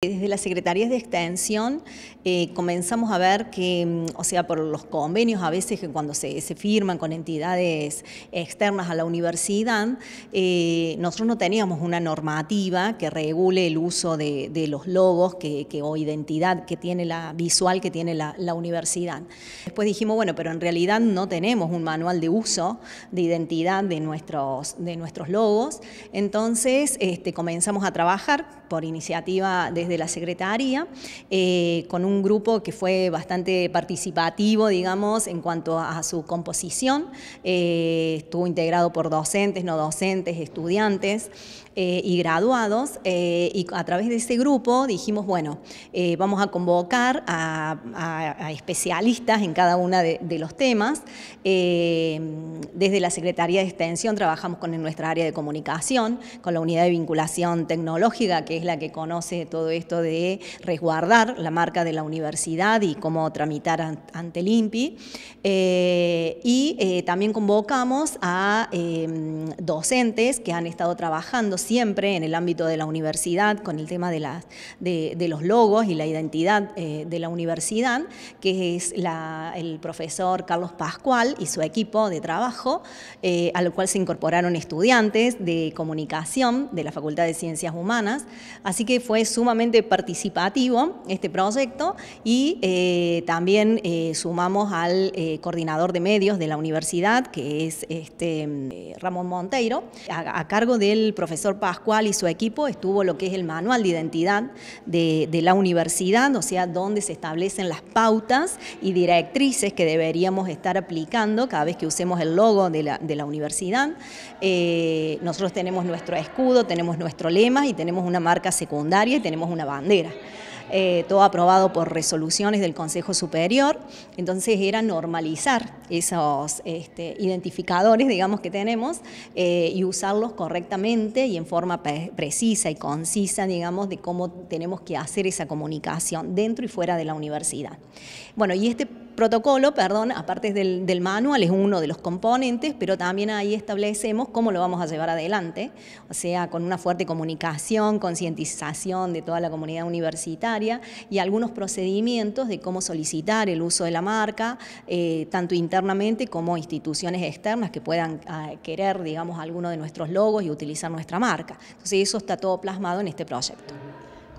Desde las secretarías de extensión eh, comenzamos a ver que, mm, o sea, por los convenios a veces que cuando se, firman con entidades externas a la universidad, eh, nosotros no teníamos una normativa que regule el uso de, los logos que, o identidad que tiene la visual que tiene la, universidad. Después dijimos, bueno, pero en realidad no tenemos un manual de uso de identidad de nuestros, de nuestros logos. Entonces este, comenzamos a trabajar por iniciativa de de la Secretaría, eh, con un grupo que fue bastante participativo, digamos, en cuanto a, su composición. Eh, estuvo integrado por docentes, no docentes, estudiantes eh, y graduados. y a través de ese grupo dijimos, bueno, vamos a convocar a, especialistas en cada uno de, los temas. desde la Secretaría de Extensión trabajamos con nuestra área de comunicación, con la unidad de vinculación tecnológica, que es la que conoce todo esto de resguardar la marca de la universidad y cómo tramitar ante el INPI. Eh, y eh, también convocamos a em, docentes que han estado trabajando siempre en el ámbito de la universidad con el tema de, las, de, los logos y la identidad eh, de la universidad, que es el profesor Carlos Pascual y su equipo de trabajo, a lo cual se incorporaron estudiantes de comunicación de la Facultad de Ciencias Humanas. Así que fue sumamente participativo este proyecto y eh, también eh, sumamos al eh, coordinador de medios de la universidad, que es este, mm, Ramón Monteiro. A, cargo del profesor Pascual y su equipo estuvo lo que es el manual de identidad de, la universidad, o sea, donde se establecen las pautas y directrices que deberíamos estar aplicando cada vez que usemos el logo de la, de la universidad. nosotros tenemos nuestro escudo, tenemos nuestro lema y tenemos una marca secundaria y tenemos una bandera. Eh, todo aprobado por resoluciones del Consejo Superior, entonces era normalizar esos este, identificadores, digamos, que tenemos eh, y usarlos correctamente y en forma precisa y concisa, digamos, de cómo tenemos que hacer esa comunicación dentro y fuera de la universidad. Bueno, y este protocolo, perdón, aparte del, manual, es uno de los componentes, pero también ahí establecemos cómo lo vamos a llevar adelante, o sea, con una fuerte comunicación, concientización de toda la comunidad universitaria y algunos procedimientos de cómo solicitar el uso de la marca, eh, tanto internamente como instituciones externas que puedan ah, querer, digamos, alguno de nuestros logos y utilizar nuestra marca. Entonces, eso está todo plasmado en este proyecto.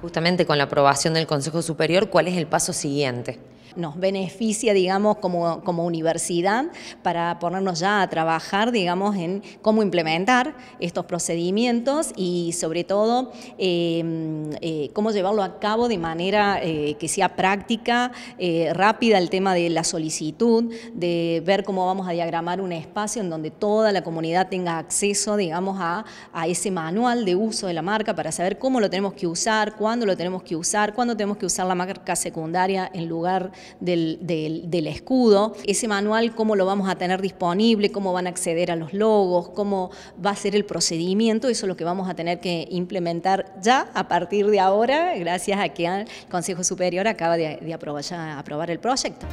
Justamente con la aprobación del Consejo Superior, ¿cuál es el paso siguiente? nos beneficia, digamos, como, universidad para ponernos ya a trabajar, digamos, en cómo implementar estos procedimientos y sobre todo em, eh, cómo llevarlo a cabo de manera eh, que sea práctica, eh, rápida el tema de la solicitud, de ver cómo vamos a diagramar un espacio en donde toda la comunidad tenga acceso, digamos, a, a ese manual de uso de la marca para saber cómo lo tenemos que usar, cuándo lo tenemos que usar, cuándo tenemos que usar la marca secundaria en lugar del, escudo. Ese manual, cómo lo vamos a tener disponible, cómo van a acceder a los logos, cómo va a ser el procedimiento, eso es lo que vamos a tener que implementar ya a partir de ahora, gracias a que el Consejo Superior acaba de, aprobar el proyecto.